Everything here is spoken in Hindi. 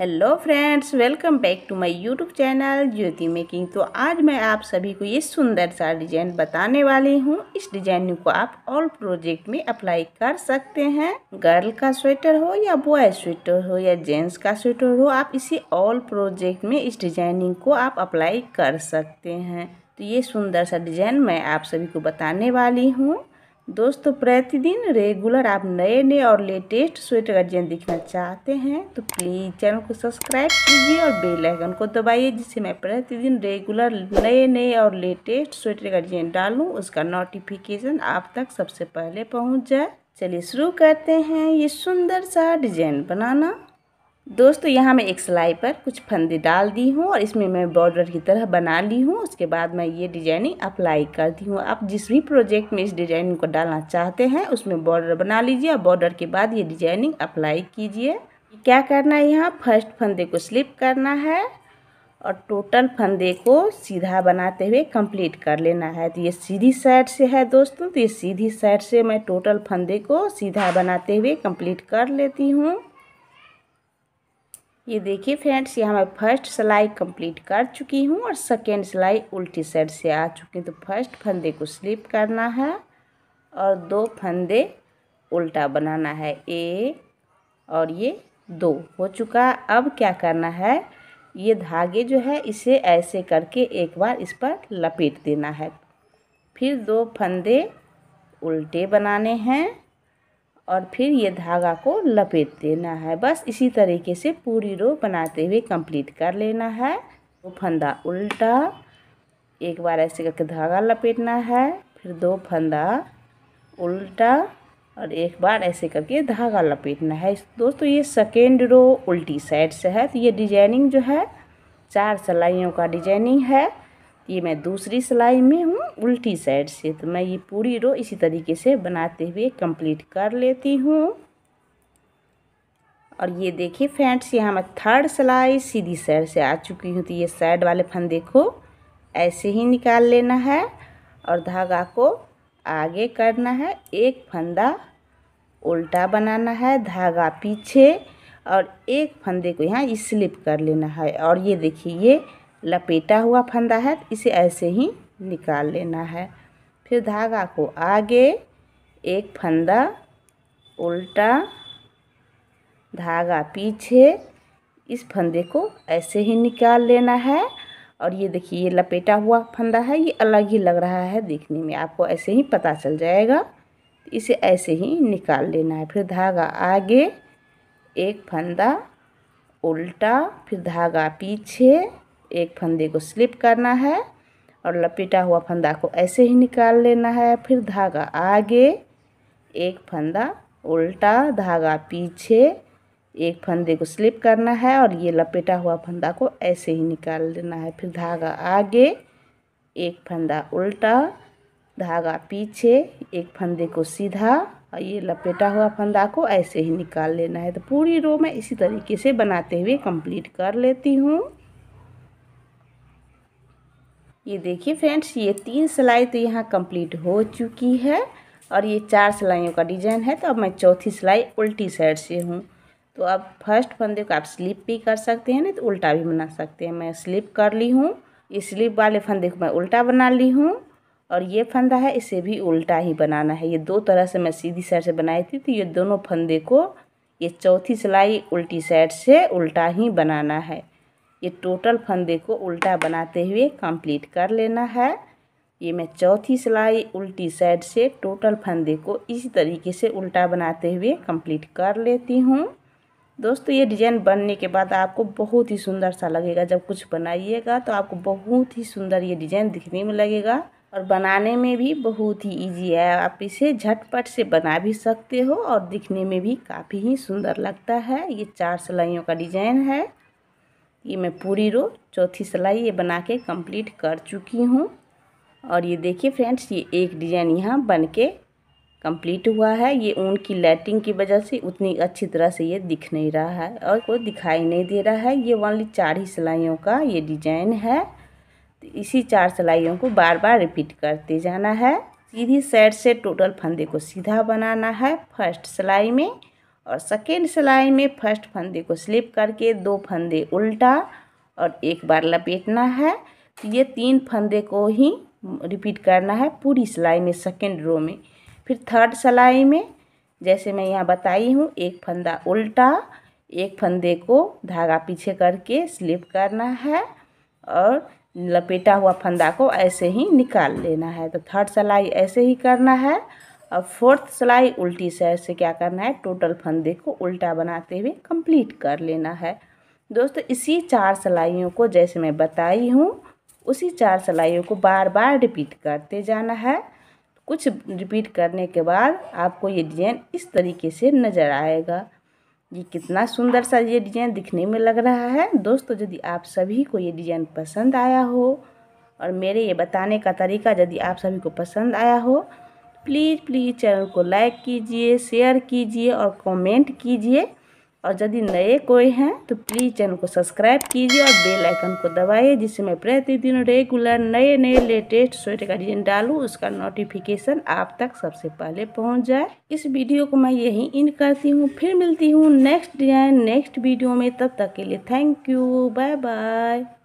hello friends welcome back to my YouTube channel Jyoti making तो आज मैं आप सभी को ये सुंदर सा डिजाइन बताने वाली हूँ इस डिजाइन को आप ऑल प्रोजेक्ट में अप्लाई कर सकते हैं गर्ल का स्वेटर हो या बॉय स्वेटर हो या जेंट्स का स्वेटर हो आप इसी ऑल प्रोजेक्ट में इस डिजाइनिंग को आप अप्लाई कर सकते हैं तो ये सुंदर सा डिजाइन मैं आप सभी को बताने वाली हूँ दोस्तों प्रतिदिन रेगुलर आप नए नए और लेटेस्ट स्वेटर का डिजाइन देखना चाहते हैं तो प्लीज़ चैनल को सब्सक्राइब कीजिए और बेल आइकन को दबाइए जिससे मैं प्रतिदिन रेगुलर नए नए और लेटेस्ट स्वेटर का डिजाइन डालूं उसका नोटिफिकेशन आप तक सबसे पहले पहुंच जाए चलिए शुरू करते हैं ये सुंदर सा डिजाइन बनाना दोस्तों यहाँ मैं एक सिलाई पर कुछ फंदे डाल दी हूँ और इसमें मैं बॉर्डर की तरह बना ली हूँ उसके बाद मैं ये डिजाइनिंग अप्लाई कर दी हूँ आप जिस भी प्रोजेक्ट में इस डिजाइनिंग को डालना चाहते हैं उसमें बॉर्डर बना लीजिए और बॉर्डर के बाद ये डिजाइनिंग अप्लाई कीजिए क्या करना है यहाँ फर्स्ट फंदे को स्लिप करना है और टोटल फंदे को सीधा बनाते हुए कंप्लीट कर लेना है तो ये सीधी साइड से है दोस्तों तो ये सीधी साइड से मैं टोटल फंदे को सीधा बनाते हुए कंप्लीट कर लेती हूँ ये देखिए फ्रेंड्स यहाँ मैं फर्स्ट सिलाई कंप्लीट कर चुकी हूँ और सेकेंड सिलाई उल्टी साइड से आ चुकी तो फर्स्ट फंदे को स्लिप करना है और दो फंदे उल्टा बनाना है ए और ये दो हो चुका अब क्या करना है ये धागे जो है इसे ऐसे करके एक बार इस पर लपेट देना है फिर दो फंदे उल्टे बनाने हैं और फिर ये धागा को लपेट देना है बस इसी तरीके से पूरी रो बनाते हुए कंप्लीट कर लेना है दो फंदा उल्टा एक बार ऐसे करके धागा लपेटना है फिर दो फंदा उल्टा और एक बार ऐसे करके धागा लपेटना है दोस्तों ये सेकेंड रो उल्टी साइड से है तो ये डिजाइनिंग जो है चार सलाइयों का डिजाइनिंग है ये मैं दूसरी सिलाई में हूँ उल्टी साइड से तो मैं ये पूरी रो इसी तरीके से बनाते हुए कंप्लीट कर लेती हूँ और ये देखिए फ्रेंड्स यहाँ मैं थर्ड सिलाई सीधी साइड से आ चुकी हूँ तो ये साइड वाले फंदे को ऐसे ही निकाल लेना है और धागा को आगे करना है एक फंदा उल्टा बनाना है धागा पीछे और एक फंदे को यहाँ स्लिप कर लेना है और ये देखिए ये लपेटा हुआ फंदा है तो इसे ऐसे ही निकाल लेना है फिर धागा को आगे एक फंदा उल्टा धागा पीछे इस फंदे को ऐसे ही निकाल लेना है और ये देखिए ये लपेटा हुआ फंदा है ये अलग ही लग रहा है देखने में आपको ऐसे ही पता चल जाएगा इसे ऐसे ही निकाल लेना है फिर धागा आगे एक फंदा उल्टा फिर धागा पीछे एक फंदे को स्लिप करना है और लपेटा हुआ फंदा को ऐसे ही निकाल लेना है फिर धागा आगे एक फंदा उल्टा धागा पीछे एक फंदे को स्लिप करना है और ये लपेटा हुआ फंदा को ऐसे ही निकाल लेना है फिर धागा आगे एक फंदा उल्टा धागा पीछे एक फंदे को सीधा और ये लपेटा हुआ फंदा को ऐसे ही निकाल लेना है तो पूरी रो मैं इसी तरीके से बनाते हुए कंप्लीट कर लेती हूँ ये देखिए फ्रेंड्स ये तीन सिलाई तो यहाँ कंप्लीट हो चुकी है और ये चार सिलाइयों का डिजाइन है तो अब मैं चौथी सिलाई उल्टी साइड से हूँ तो अब फर्स्ट फंदे को आप स्लिप भी कर सकते हैं ना तो उल्टा भी बना सकते हैं मैं स्लिप कर ली हूँ ये स्लिप वाले फंदे को मैं उल्टा बना ली हूँ और ये फंदा है इसे भी उल्टा ही बनाना है ये दो तरह से मैं सीधी साइड से बनाई थी तो ये दोनों फंदे को ये चौथी सिलाई उल्टी साइड से उल्टा ही बनाना है ये टोटल फंदे को उल्टा बनाते हुए कंप्लीट कर लेना है ये मैं चौथी सिलाई उल्टी साइड से टोटल फंदे को इसी तरीके से उल्टा बनाते हुए कंप्लीट कर लेती हूँ दोस्तों ये डिजाइन बनने के बाद आपको बहुत ही सुंदर सा लगेगा जब कुछ बनाइएगा तो आपको बहुत ही सुंदर ये डिजाइन दिखने में लगेगा और बनाने में भी बहुत ही इजी है आप इसे झटपट से बना भी सकते हो और दिखने में भी काफ़ी ही सुंदर लगता है ये चार सिलाइयों का डिजाइन है ये मैं पूरी रो चौथी सिलाई ये बना के कंप्लीट कर चुकी हूँ और ये देखिए फ्रेंड्स ये एक डिज़ाइन यहाँ बन के कंप्लीट हुआ है ये ऊन की लाइटिंग की वजह से उतनी अच्छी तरह से ये दिख नहीं रहा है और कोई दिखाई नहीं दे रहा है ये ओनली चार ही सिलाइयों का ये डिजाइन है तो इसी चार सिलाइयों को बार बार रिपीट करते जाना है सीधी साइड से टोटल फंदे को सीधा बनाना है फर्स्ट सिलाई में और सेकेंड सिलाई में फर्स्ट फंदे को स्लिप करके दो फंदे उल्टा और एक बार लपेटना है तो ये तीन फंदे को ही रिपीट करना है पूरी सिलाई में सेकेंड रो में फिर थर्ड सिलाई में जैसे मैं यहाँ बताई हूँ एक फंदा उल्टा एक फंदे को धागा पीछे करके स्लिप करना है और लपेटा हुआ फंदा को ऐसे ही निकाल लेना है तो थर्ड सिलाई ऐसे ही करना है अब फोर्थ सिलाई उल्टी साइड से क्या करना है टोटल फंदे को उल्टा बनाते हुए कंप्लीट कर लेना है दोस्तों इसी चार सिलाइयों को जैसे मैं बताई हूँ उसी चार सिलाइयों को बार बार रिपीट करते जाना है कुछ रिपीट करने के बाद आपको ये डिज़ाइन इस तरीके से नज़र आएगा ये कितना सुंदर सा ये डिज़ाइन दिखने में लग रहा है दोस्तों यदि आप सभी को ये डिज़ाइन पसंद आया हो और मेरे ये बताने का तरीका यदि आप सभी को पसंद आया हो प्लीज़ प्लीज़ चैनल को लाइक कीजिए शेयर कीजिए और कमेंट कीजिए और यदि नए कोई हैं तो प्लीज़ चैनल को सब्सक्राइब कीजिए और बेल आइकन को दबाइए जिससे मैं प्रतिदिन रेगुलर नए नए लेटेस्ट स्वेटर का डिजाइन डालूँ उसका नोटिफिकेशन आप तक सबसे पहले पहुंच जाए इस वीडियो को मैं यहीं इन करती हूँ फिर मिलती हूँ नेक्स्ट डिजाइन नेक्स्ट वीडियो में तब तक के लिए थैंक यू बाय बाय